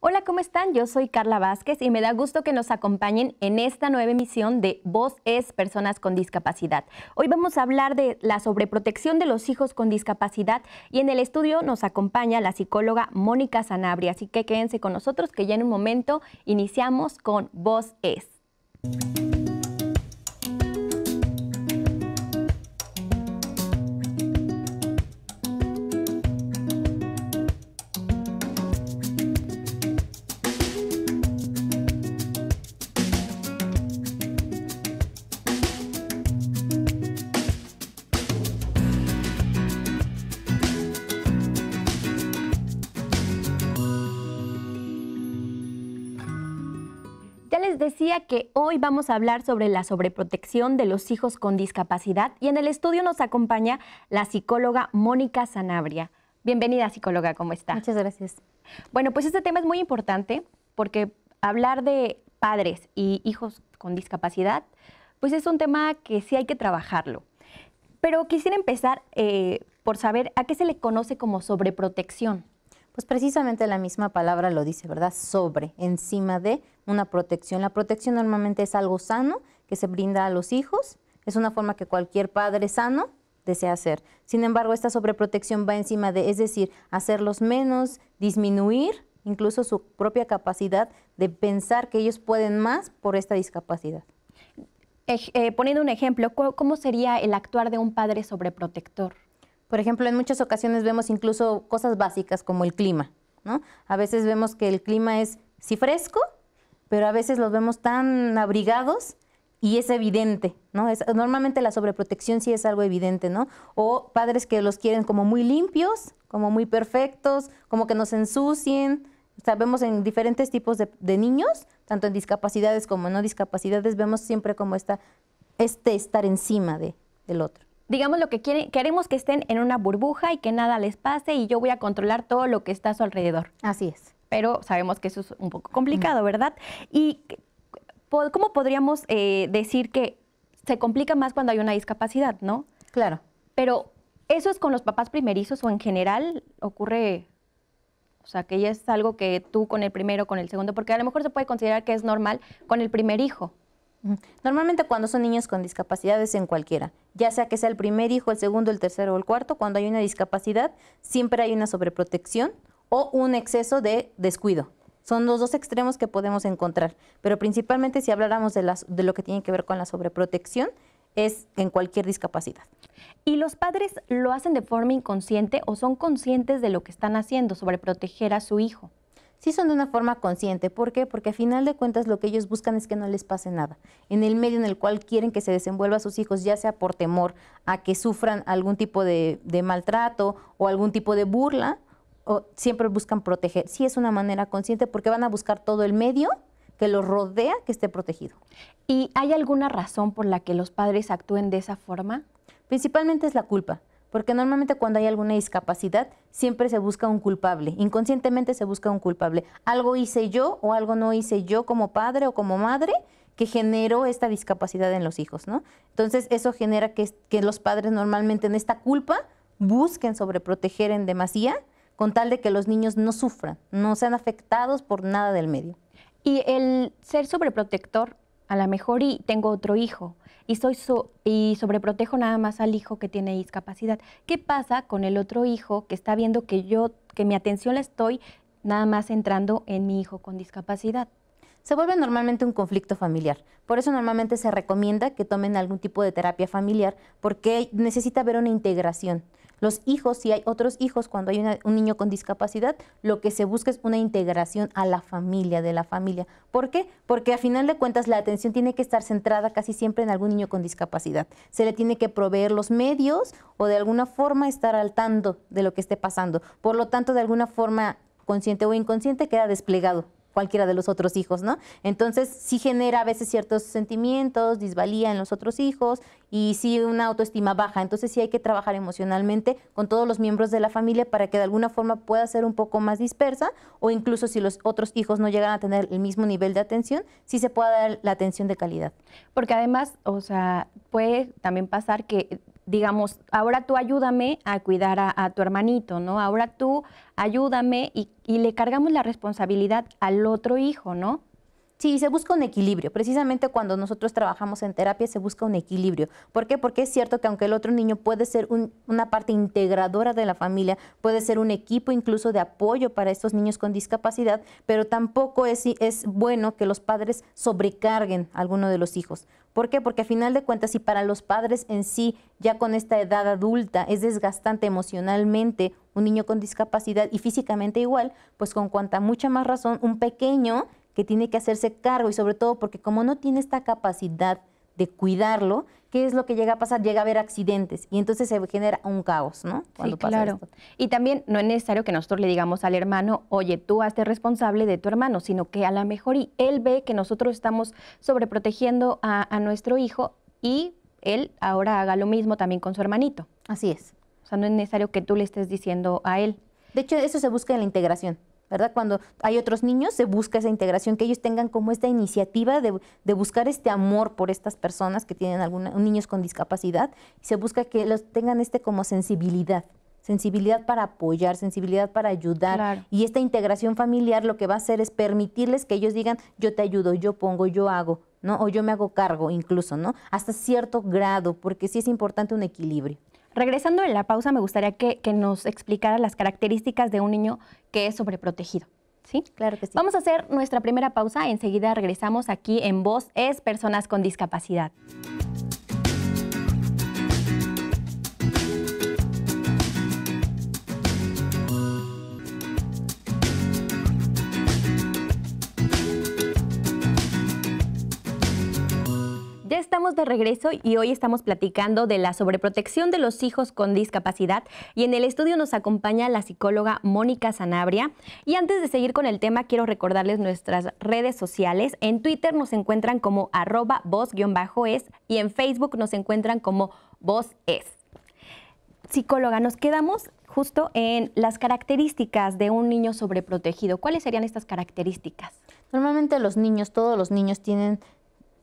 Hola, ¿cómo están? Yo soy Carla Vázquez y me da gusto que nos acompañen en esta nueva emisión de Voz es Personas con Discapacidad. Hoy vamos a hablar de la sobreprotección de los hijos con discapacidad y en el estudio nos acompaña la psicóloga Mónica Sanabria, así que quédense con nosotros que ya en un momento iniciamos con Voz es. les decía que hoy vamos a hablar sobre la sobreprotección de los hijos con discapacidad y en el estudio nos acompaña la psicóloga Mónica Sanabria. Bienvenida psicóloga, ¿cómo está? Muchas gracias. Bueno, pues este tema es muy importante porque hablar de padres y hijos con discapacidad, pues es un tema que sí hay que trabajarlo. Pero quisiera empezar eh, por saber a qué se le conoce como sobreprotección. Pues precisamente la misma palabra lo dice, ¿verdad? Sobre, encima de una protección. La protección normalmente es algo sano que se brinda a los hijos, es una forma que cualquier padre sano desea hacer. Sin embargo, esta sobreprotección va encima de, es decir, hacerlos menos, disminuir incluso su propia capacidad de pensar que ellos pueden más por esta discapacidad. Eh, poniendo un ejemplo, ¿cómo sería el actuar de un padre sobreprotector? Por ejemplo, en muchas ocasiones vemos incluso cosas básicas como el clima, A veces vemos que el clima es si fresco, pero a veces los vemos tan abrigados y es evidente, ¿no? Es, normalmente la sobreprotección sí es algo evidente, ¿no? O padres que los quieren como muy limpios, como muy perfectos, como que nos ensucien. O vemos en diferentes tipos de, niños, tanto en discapacidades como en no discapacidades, vemos siempre como esta, este estar encima de, del otro. Digamos lo que quieren, queremos que estén en una burbuja y que nada les pase y yo voy a controlar todo lo que está a su alrededor. Así es pero sabemos que eso es un poco complicado, ¿verdad? ¿Y cómo podríamos eh, decir que se complica más cuando hay una discapacidad, no? Claro. Pero eso es con los papás primerizos o en general ocurre, o sea, que ya es algo que tú con el primero, con el segundo, porque a lo mejor se puede considerar que es normal con el primer hijo. Normalmente cuando son niños con discapacidades en cualquiera, ya sea que sea el primer hijo, el segundo, el tercero o el cuarto, cuando hay una discapacidad, siempre hay una sobreprotección o un exceso de descuido. Son los dos extremos que podemos encontrar, pero principalmente si habláramos de, las, de lo que tiene que ver con la sobreprotección, es en cualquier discapacidad. ¿Y los padres lo hacen de forma inconsciente o son conscientes de lo que están haciendo sobre proteger a su hijo? Sí son de una forma consciente. ¿Por qué? Porque a final de cuentas lo que ellos buscan es que no les pase nada. En el medio en el cual quieren que se desenvuelva a sus hijos, ya sea por temor a que sufran algún tipo de maltrato o algún tipo de burla, siempre buscan proteger. Sí es una manera consciente porque van a buscar todo el medio que los rodea que esté protegido. ¿Y hay alguna razón por la que los padres actúen de esa forma? Principalmente es la culpa, porque normalmente cuando hay alguna discapacidad siempre se busca un culpable, inconscientemente se busca un culpable. Algo hice yo o algo no hice yo como padre o como madre que generó esta discapacidad en los hijos, ¿no? Entonces eso genera que, que los padres normalmente en esta culpa busquen sobreproteger en demasía con tal de que los niños no sufran, no sean afectados por nada del medio. Y el ser sobreprotector, a lo mejor y tengo otro hijo y soy y sobreprotejo nada más al hijo que tiene discapacidad. ¿Qué pasa con el otro hijo que está viendo que yo que mi atención la estoy nada más entrando en mi hijo con discapacidad? se vuelve normalmente un conflicto familiar. Por eso normalmente se recomienda que tomen algún tipo de terapia familiar porque necesita ver una integración. Los hijos, si hay otros hijos, cuando hay un niño con discapacidad, lo que se busca es una integración a la familia, de la familia. ¿Por qué? Porque a final de cuentas la atención tiene que estar centrada casi siempre en algún niño con discapacidad. Se le tiene que proveer los medios o de alguna forma estar al tanto de lo que esté pasando. Por lo tanto, de alguna forma consciente o inconsciente queda desplegado cualquiera de los otros hijos, ¿no? Entonces sí genera a veces ciertos sentimientos, disvalía en los otros hijos y sí una autoestima baja. Entonces sí hay que trabajar emocionalmente con todos los miembros de la familia para que de alguna forma pueda ser un poco más dispersa o incluso si los otros hijos no llegan a tener el mismo nivel de atención, sí se pueda dar la atención de calidad. Porque además, o sea, puede también pasar que digamos, ahora tú ayúdame a cuidar a, tu hermanito, ¿no? Ahora tú ayúdame y, le cargamos la responsabilidad al otro hijo, ¿no? Sí, se busca un equilibrio. Precisamente cuando nosotros trabajamos en terapia se busca un equilibrio. ¿Por qué? Porque es cierto que aunque el otro niño puede ser una parte integradora de la familia, puede ser un equipo incluso de apoyo para estos niños con discapacidad, pero tampoco es, es bueno que los padres sobrecarguen a alguno de los hijos. ¿Por qué? Porque a final de cuentas, si para los padres en sí, ya con esta edad adulta, es desgastante emocionalmente un niño con discapacidad y físicamente igual, pues con cuanta mucha más razón un pequeño que tiene que hacerse cargo y sobre todo porque como no tiene esta capacidad de cuidarlo, ¿qué es lo que llega a pasar? Llega a haber accidentes y entonces se genera un caos, ¿no? Cuando sí, claro. Y también no es necesario que nosotros le digamos al hermano, oye, tú hazte responsable de tu hermano, sino que a lo mejor y él ve que nosotros estamos sobreprotegiendo a, a nuestro hijo y él ahora haga lo mismo también con su hermanito. Así es. O sea, no es necesario que tú le estés diciendo a él. De hecho, eso se busca en la integración. ¿verdad? Cuando hay otros niños, se busca esa integración, que ellos tengan como esta iniciativa de, buscar este amor por estas personas que tienen alguna, niños con discapacidad, y se busca que los tengan este como sensibilidad, sensibilidad para apoyar, sensibilidad para ayudar. Y esta integración familiar lo que va a hacer es permitirles que ellos digan, yo te ayudo, yo pongo, yo hago, ¿no? O yo me hago cargo incluso, ¿no? Hasta cierto grado, porque sí es importante un equilibrio. Regresando en la pausa, me gustaría que, nos explicara las características de un niño que es sobreprotegido. ¿Sí? Claro que sí. Vamos a hacer nuestra primera pausa. Enseguida regresamos aquí en Voz es Personas con Discapacidad. estamos de regreso y hoy estamos platicando de la sobreprotección de los hijos con discapacidad y en el estudio nos acompaña la psicóloga Mónica Sanabria. Y antes de seguir con el tema, quiero recordarles nuestras redes sociales. En Twitter nos encuentran como arroba voz-es y en Facebook nos encuentran como vos es. Psicóloga, nos quedamos justo en las características de un niño sobreprotegido. ¿Cuáles serían estas características? Normalmente los niños, todos los niños tienen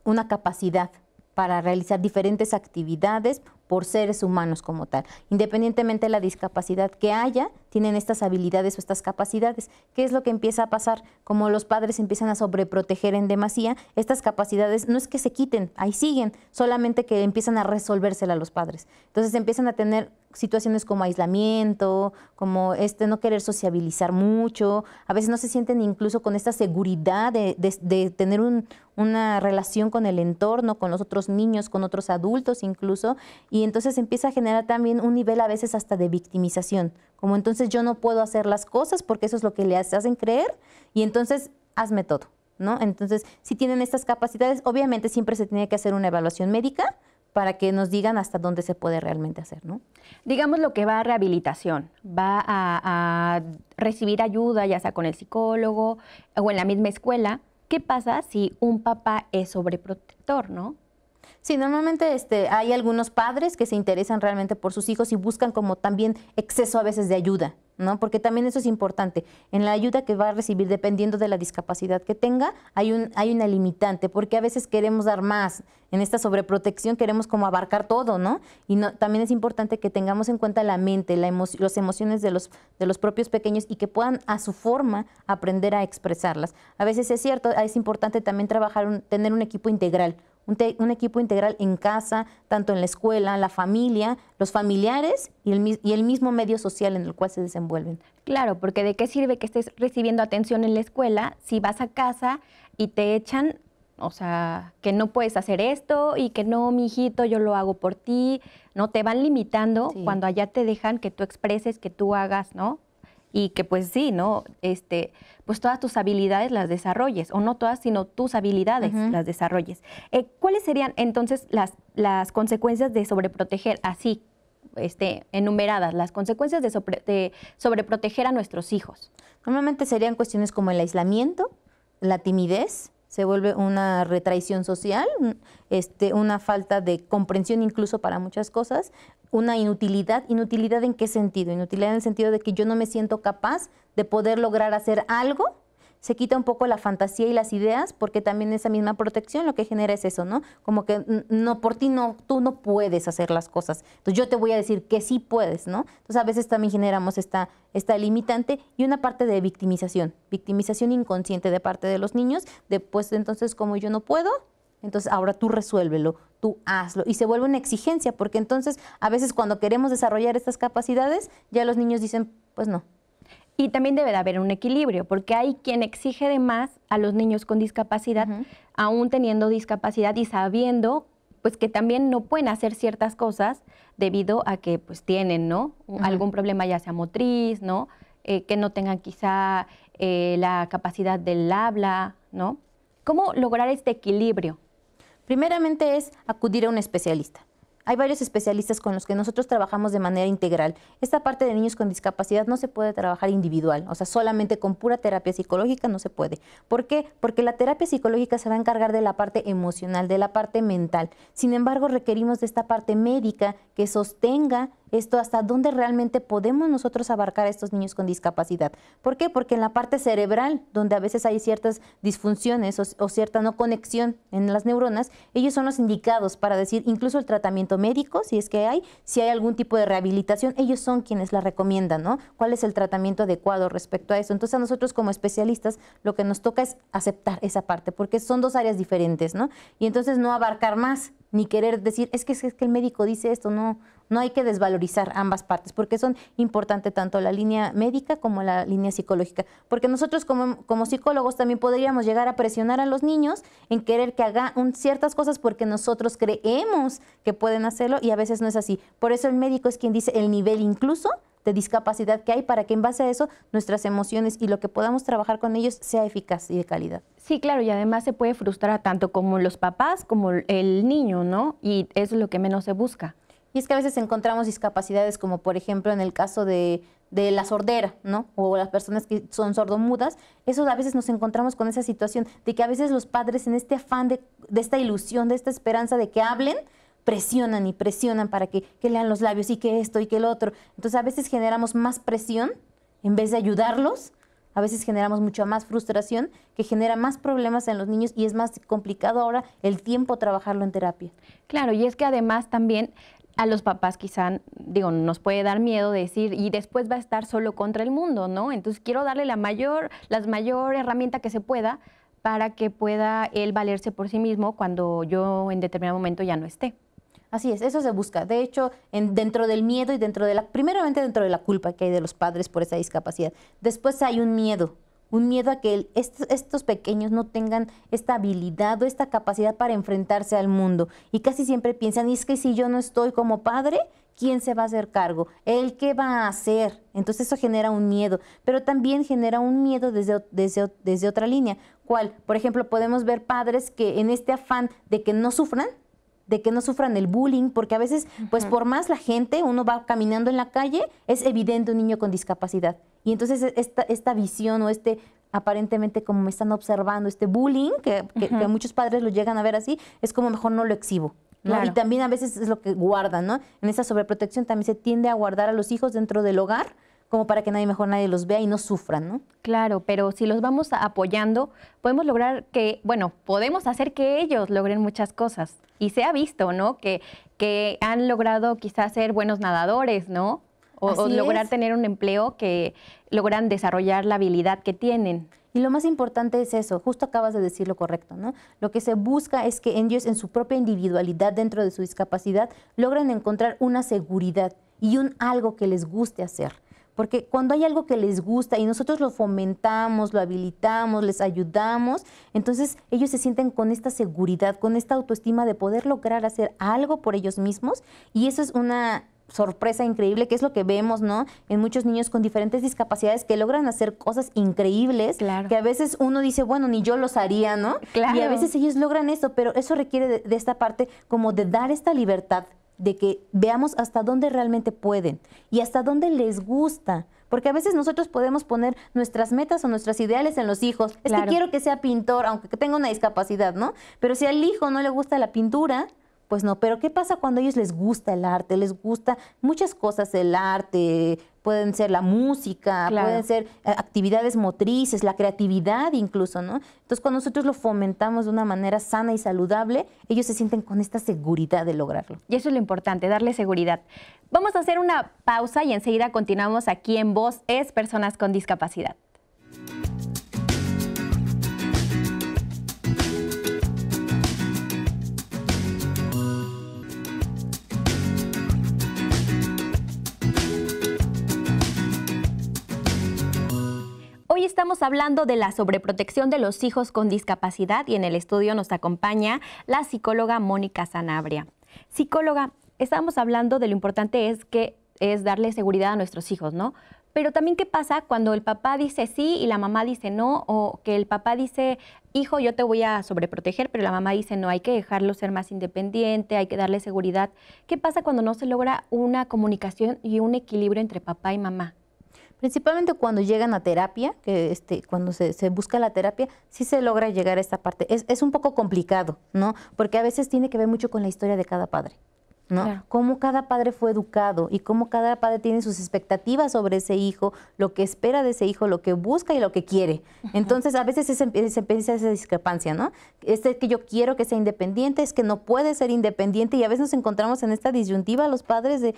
una capacidad para realizar diferentes actividades por seres humanos como tal. Independientemente de la discapacidad que haya, tienen estas habilidades o estas capacidades. ¿Qué es lo que empieza a pasar? Como los padres empiezan a sobreproteger en demasía, estas capacidades no es que se quiten, ahí siguen, solamente que empiezan a resolvérsela a los padres. Entonces empiezan a tener situaciones como aislamiento, como este no querer sociabilizar mucho, a veces no se sienten incluso con esta seguridad de, tener una relación con el entorno, con los otros niños, con otros adultos incluso, y entonces empieza a generar también un nivel a veces hasta de victimización, como entonces yo no puedo hacer las cosas porque eso es lo que le hacen creer, y entonces hazme todo, ¿no? Entonces, si tienen estas capacidades, obviamente siempre se tiene que hacer una evaluación médica, para que nos digan hasta dónde se puede realmente hacer, ¿no? Digamos lo que va a rehabilitación, va a, recibir ayuda, ya sea con el psicólogo o en la misma escuela. ¿Qué pasa si un papá es sobreprotector, no? Sí, normalmente este, hay algunos padres que se interesan realmente por sus hijos y buscan como también exceso a veces de ayuda. ¿no? Porque también eso es importante. En la ayuda que va a recibir, dependiendo de la discapacidad que tenga, hay, un, hay una limitante, porque a veces queremos dar más. En esta sobreprotección queremos como abarcar todo, ¿no? Y no, también es importante que tengamos en cuenta la mente, las emociones de los, de los propios pequeños y que puedan a su forma aprender a expresarlas. A veces es cierto, es importante también trabajar, tener un equipo integral, un, equipo integral en casa, tanto en la escuela, la familia, los familiares y el, y el mismo medio social en el cual se desenvuelven. Claro, porque de qué sirve que estés recibiendo atención en la escuela si vas a casa y te echan o sea, que no puedes hacer esto y que no, mi hijito, yo lo hago por ti. No te van limitando cuando allá te dejan que tú expreses, que tú hagas, ¿no? y que pues sí, ¿no? Este, pues todas tus habilidades las desarrolles, o no todas, sino tus habilidades las desarrolles. Eh, ¿Cuáles serían entonces las, las consecuencias de sobreproteger así, este, enumeradas, las consecuencias de, de sobreproteger a nuestros hijos? Normalmente serían cuestiones como el aislamiento, la timidez, se vuelve una retraición social, este, una falta de comprensión incluso para muchas cosas, una inutilidad. ¿Inutilidad en qué sentido? Inutilidad en el sentido de que yo no me siento capaz de poder lograr hacer algo se quita un poco la fantasía y las ideas, porque también esa misma protección lo que genera es eso, ¿no? Como que no por ti no, tú no puedes hacer las cosas. Entonces yo te voy a decir que sí puedes, ¿no? Entonces a veces también generamos esta, esta limitante y una parte de victimización, victimización inconsciente de parte de los niños, después entonces como yo no puedo, entonces ahora tú resuélvelo, tú hazlo. Y se vuelve una exigencia, porque entonces a veces cuando queremos desarrollar estas capacidades, ya los niños dicen, pues no, y también debe haber un equilibrio, porque hay quien exige de más a los niños con discapacidad, aún teniendo discapacidad y sabiendo pues que también no pueden hacer ciertas cosas debido a que pues tienen, ¿no? Algún problema ya sea motriz, ¿no? Eh, que no tengan quizá eh, la capacidad del habla, ¿no? ¿Cómo lograr este equilibrio? Primeramente es acudir a un especialista. Hay varios especialistas con los que nosotros trabajamos de manera integral. Esta parte de niños con discapacidad no se puede trabajar individual, o sea, solamente con pura terapia psicológica no se puede. ¿Por qué? Porque la terapia psicológica se va a encargar de la parte emocional, de la parte mental. Sin embargo, requerimos de esta parte médica que sostenga esto hasta dónde realmente podemos nosotros abarcar a estos niños con discapacidad. ¿Por qué? Porque en la parte cerebral, donde a veces hay ciertas disfunciones o, o cierta no conexión en las neuronas, ellos son los indicados para decir incluso el tratamiento médicos si es que hay, si hay algún tipo de rehabilitación, ellos son quienes la recomiendan, ¿no? ¿Cuál es el tratamiento adecuado respecto a eso? Entonces a nosotros como especialistas lo que nos toca es aceptar esa parte, porque son dos áreas diferentes, ¿no? Y entonces no abarcar más, ni querer decir, es que, es que el médico dice esto, no, no hay que desvalorizar ambas partes porque son importantes tanto la línea médica como la línea psicológica. Porque nosotros como, como psicólogos también podríamos llegar a presionar a los niños en querer que hagan ciertas cosas porque nosotros creemos que pueden hacerlo y a veces no es así. Por eso el médico es quien dice el nivel incluso de discapacidad que hay para que en base a eso nuestras emociones y lo que podamos trabajar con ellos sea eficaz y de calidad. Sí, claro, y además se puede frustrar tanto como los papás como el niño, ¿no? Y eso es lo que menos se busca. Y es que a veces encontramos discapacidades como por ejemplo en el caso de, la sordera, ¿no? O las personas que son sordomudas, eso a veces nos encontramos con esa situación de que a veces los padres en este afán de, esta ilusión, de esta esperanza de que hablen, presionan y presionan para que, que, lean los labios y que esto y que el otro. Entonces a veces generamos más presión en vez de ayudarlos, a veces generamos mucha más frustración que genera más problemas en los niños y es más complicado ahora el tiempo trabajarlo en terapia. Claro, y es que además también a los papás quizá, digo, nos puede dar miedo decir, y después va a estar solo contra el mundo, ¿no? Entonces quiero darle la mayor, las mayor herramienta que se pueda para que pueda él valerse por sí mismo cuando yo en determinado momento ya no esté. Así es, eso se busca. De hecho, en, dentro del miedo y dentro de la, primeramente dentro de la culpa que hay de los padres por esa discapacidad. Después hay un miedo un miedo a que estos, estos, pequeños no tengan esta habilidad o esta capacidad para enfrentarse al mundo. Y casi siempre piensan, es que si yo no estoy como padre, ¿quién se va a hacer cargo? el qué va a hacer? Entonces eso genera un miedo, pero también genera un miedo desde, desde otra línea. ¿Cuál? Por ejemplo, podemos ver padres que en este afán de que no sufran, de que no sufran el bullying, porque a veces, pues por más la gente, uno va caminando en la calle, es evidente un niño con discapacidad. Y entonces e-, esta, visión o este aparentemente como me están observando, este bullying, que, que, muchos padres lo llegan a ver así, es como mejor no lo exhibo. Y también a veces es lo que guardan, ¿no? En esa sobreprotección también se tiende a guardar a los hijos dentro del hogar como para que nadie mejor nadie los vea y no sufran, ¿no? Claro, pero si los vamos apoyando, podemos lograr que, bueno, podemos hacer que ellos logren muchas cosas. Y se ha visto, ¿no? Que, han logrado quizás ser buenos nadadores, ¿no? O, lograr tener un empleo que logran desarrollar la habilidad que tienen. Y lo más importante es eso, justo acabas de decir lo correcto, ¿no? Lo que se busca es que ellos en su propia individualidad dentro de su discapacidad logren encontrar una seguridad y un algo que les guste hacer. Porque cuando hay algo que les gusta y nosotros lo fomentamos, lo habilitamos, les ayudamos, entonces ellos se sienten con esta seguridad, con esta autoestima de poder lograr hacer algo por ellos mismos. Y eso es una sorpresa increíble, que es lo que vemos, ¿no? En muchos niños con diferentes discapacidades que logran hacer cosas increíbles, que a veces uno dice, bueno, ni yo los haría, ¿no? Claro. Y a veces ellos logran eso, pero eso requiere de esta parte como de dar esta libertad de que veamos hasta dónde realmente pueden y hasta dónde les gusta. Porque a veces nosotros podemos poner nuestras metas o nuestras ideales en los hijos. Es que quiero que sea pintor, aunque tenga una discapacidad, ¿no? Pero si al hijo no le gusta la pintura, pues no. Pero ¿qué pasa cuando a ellos les gusta el arte? Les gusta muchas cosas, el arte, pueden ser la música, pueden ser eh, actividades motrices, la creatividad incluso, ¿no? Entonces, cuando nosotros lo fomentamos de una manera sana y saludable, ellos se sienten con esta seguridad de lograrlo. Y eso es lo importante, darle seguridad. Vamos a hacer una pausa y enseguida continuamos aquí en Voz es Personas con Discapacidad. estamos hablando de la sobreprotección de los hijos con discapacidad y en el estudio nos acompaña la psicóloga Mónica Sanabria. Psicóloga, estamos hablando de lo importante es que es darle seguridad a nuestros hijos, ¿no? Pero también qué pasa cuando el papá dice sí y la mamá dice no, o que el papá dice, hijo, yo te voy a sobreproteger, pero la mamá dice no, hay que dejarlo ser más independiente, hay que darle seguridad. ¿Qué pasa cuando no se logra una comunicación y un equilibrio entre papá y mamá? Principalmente cuando llegan a terapia, que este, cuando se, busca la terapia, sí se logra llegar a esta parte. Es, un poco complicado, ¿no? Porque a veces tiene que ver mucho con la historia de cada padre. ¿no? Cómo cada padre fue educado y cómo cada padre tiene sus expectativas sobre ese hijo, lo que espera de ese hijo, lo que busca y lo que quiere. Entonces, a veces se empieza esa discrepancia, ¿no? Este que yo quiero que sea independiente, es que no puede ser independiente y a veces nos encontramos en esta disyuntiva los padres de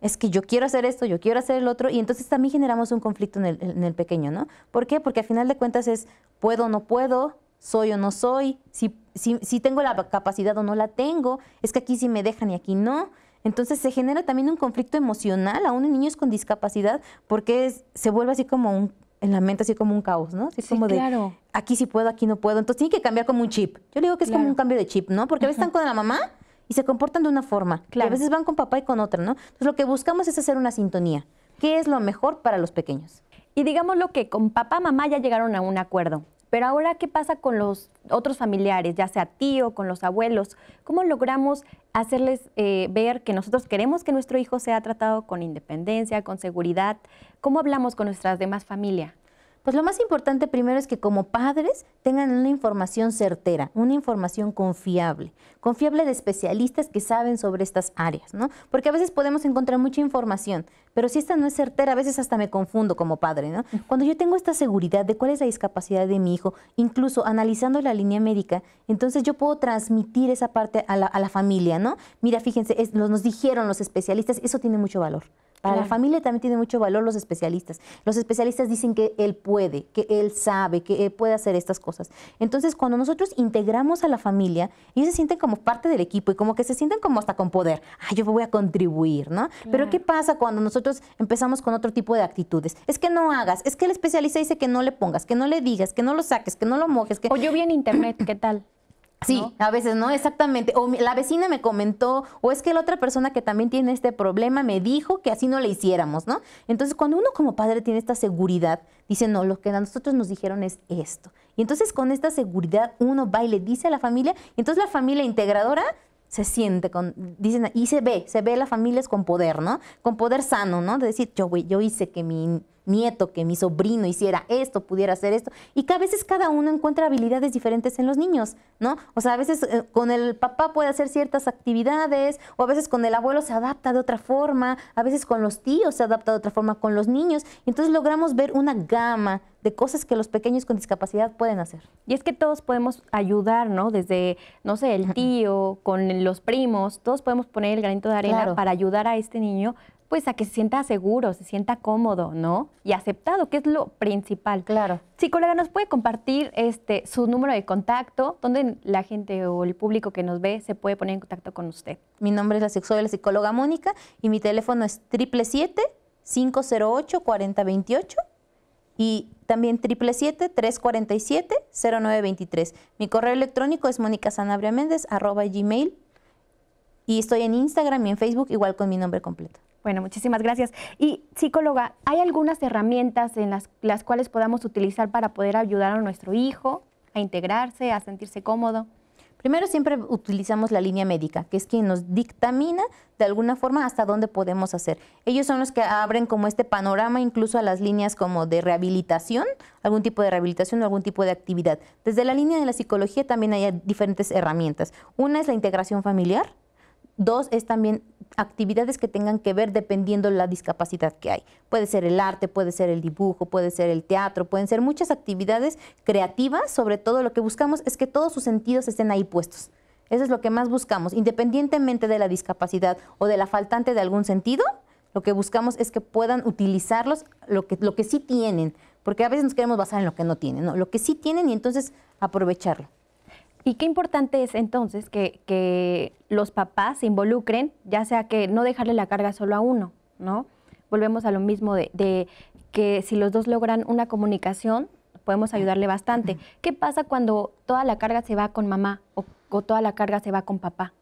es que yo quiero hacer esto, yo quiero hacer el otro, y entonces también generamos un conflicto en el, pequeño, ¿no? ¿Por qué? Porque al final de cuentas es puedo o no puedo, soy o no soy, si, si, tengo la capacidad o no la tengo, es que aquí sí me dejan y aquí no. Entonces se genera también un conflicto emocional aún en niños con discapacidad porque se vuelve así como un, en la mente así como un caos, ¿no? Así sí, como claro. aquí sí puedo, aquí no puedo. Entonces tiene que cambiar como un chip. Yo digo que es como un cambio de chip, ¿no? Porque a veces están con la mamá y se comportan de una forma. a veces van con papá y con otra, ¿no? Entonces lo que buscamos es hacer una sintonía. ¿Qué es lo mejor para los pequeños? Y digamos lo que con papá, mamá ya llegaron a un acuerdo. Pero ahora, ¿qué pasa con los otros familiares, ya sea tío, con los abuelos? ¿Cómo logramos hacerles eh, ver que nosotros queremos que nuestro hijo sea tratado con independencia, con seguridad? ¿Cómo hablamos con nuestras demás familias? Pues lo más importante primero es que como padres tengan una información certera, una información confiable, confiable de especialistas que saben sobre estas áreas, ¿no? Porque a veces podemos encontrar mucha información, pero si esta no es certera, a veces hasta me confundo como padre, ¿no? Cuando yo tengo esta seguridad de cuál es la discapacidad de mi hijo, incluso analizando la línea médica, entonces yo puedo transmitir esa parte a la, familia, ¿no? Mira, fíjense, nos dijeron los especialistas, eso tiene mucho valor. Para la familia también tiene mucho valor los especialistas. Los especialistas dicen que él puede, que él sabe, que él puede hacer estas cosas. Entonces, cuando nosotros integramos a la familia, ellos se sienten como parte del equipo y como que se sienten como hasta con poder. Ah, yo voy a contribuir, ¿no? Pero ¿qué pasa cuando nosotros empezamos con otro tipo de actitudes? Es que no hagas, es que el especialista dice que no le pongas, que no le digas, que no lo saques, que no lo mojes. Que... O yo vi en internet, ¿qué tal? Sí, a veces no, exactamente. O la vecina me comentó, o es que la otra persona que también tiene este problema me dijo que así no le hiciéramos, ¿no? Entonces, cuando uno como padre tiene esta seguridad, dice, no, lo que a nosotros nos dijeron es esto. Y entonces, con esta seguridad, uno va y le dice a la familia, y entonces la familia integradora se siente con, dicen, y se ve, se ve las familias con poder, ¿no? Con poder sano, ¿no? De decir, yo, yo hice que mi nieto, que mi sobrino hiciera esto, pudiera hacer esto, y que a veces cada uno encuentra habilidades diferentes en los niños, ¿no? O sea, a veces eh, con el papá puede hacer ciertas actividades, o a veces con el abuelo se adapta de otra forma, a veces con los tíos se adapta de otra forma, con los niños, y entonces logramos ver una gama de cosas que los pequeños con discapacidad pueden hacer. Y es que todos podemos ayudar, ¿no? Desde, no sé, el tío, con los primos, todos podemos poner el granito de arena para ayudar a este niño pues a que se sienta seguro, se sienta cómodo, ¿no? Y aceptado, que es lo principal. Claro. Psicóloga, ¿nos puede compartir este, su número de contacto? ¿Dónde la gente o el público que nos ve se puede poner en contacto con usted? Mi nombre es la, soy la psicóloga Mónica y mi teléfono es 777-508-4028 y también 777-347-0923. Mi correo electrónico es mónica arroba gmail y estoy en Instagram y en Facebook igual con mi nombre completo. Bueno, muchísimas gracias. Y psicóloga, ¿hay algunas herramientas en las, las cuales podamos utilizar para poder ayudar a nuestro hijo a integrarse, a sentirse cómodo? Primero siempre utilizamos la línea médica, que es quien nos dictamina de alguna forma hasta dónde podemos hacer. Ellos son los que abren como este panorama incluso a las líneas como de rehabilitación, algún tipo de rehabilitación o algún tipo de actividad. Desde la línea de la psicología también hay diferentes herramientas. Una es la integración familiar, dos es también actividades que tengan que ver dependiendo la discapacidad que hay. Puede ser el arte, puede ser el dibujo, puede ser el teatro, pueden ser muchas actividades creativas, sobre todo lo que buscamos es que todos sus sentidos estén ahí puestos. Eso es lo que más buscamos, independientemente de la discapacidad o de la faltante de algún sentido, lo que buscamos es que puedan utilizarlos lo que, lo que sí tienen, porque a veces nos queremos basar en lo que no tienen, ¿no? lo que sí tienen y entonces aprovecharlo. Y qué importante es entonces que, los papás se involucren, ya sea que no dejarle la carga solo a uno, ¿no? Volvemos a lo mismo de, que si los dos logran una comunicación, podemos ayudarle bastante. ¿Qué pasa cuando toda la carga se va con mamá o, toda la carga se va con papá?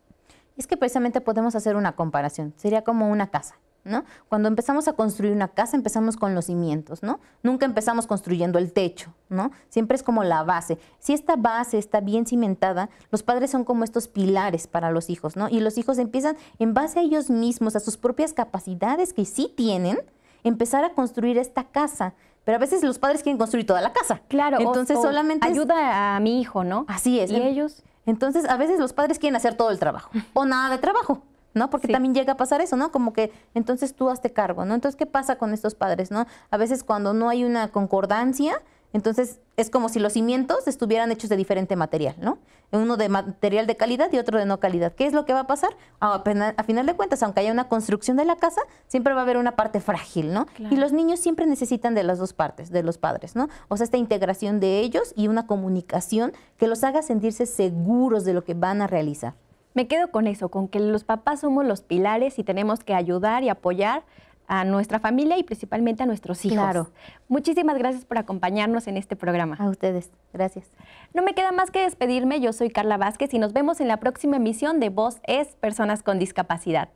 Es que precisamente podemos hacer una comparación. Sería como una taza. ¿no? Cuando empezamos a construir una casa, empezamos con los cimientos, ¿no? Nunca empezamos construyendo el techo, ¿no? Siempre es como la base. Si esta base está bien cimentada, los padres son como estos pilares para los hijos, ¿no? Y los hijos empiezan en base a ellos mismos, a sus propias capacidades que sí tienen, empezar a construir esta casa. Pero a veces los padres quieren construir toda la casa. Claro. Entonces solamente... Ayuda a mi hijo, ¿no? Así es. ¿Y ellos? Entonces a veces los padres quieren hacer todo el trabajo o nada de trabajo. ¿no? Porque también llega a pasar eso, ¿no? Como que entonces tú hazte cargo, ¿no? Entonces, ¿qué pasa con estos padres, ¿no? A veces cuando no hay una concordancia, entonces es como si los cimientos estuvieran hechos de diferente material, ¿no? Uno de material de calidad y otro de no calidad. ¿Qué es lo que va a pasar? Ah, a, final de cuentas, aunque haya una construcción de la casa, siempre va a haber una parte frágil, ¿no? Y los niños siempre necesitan de las dos partes, de los padres, ¿no? O sea, esta integración de ellos y una comunicación que los haga sentirse seguros de lo que van a realizar. Me quedo con eso, con que los papás somos los pilares y tenemos que ayudar y apoyar a nuestra familia y principalmente a nuestros hijos. Claro. Muchísimas gracias por acompañarnos en este programa. A ustedes, gracias. No me queda más que despedirme, yo soy Carla Vázquez y nos vemos en la próxima emisión de Voz es Personas con Discapacidad.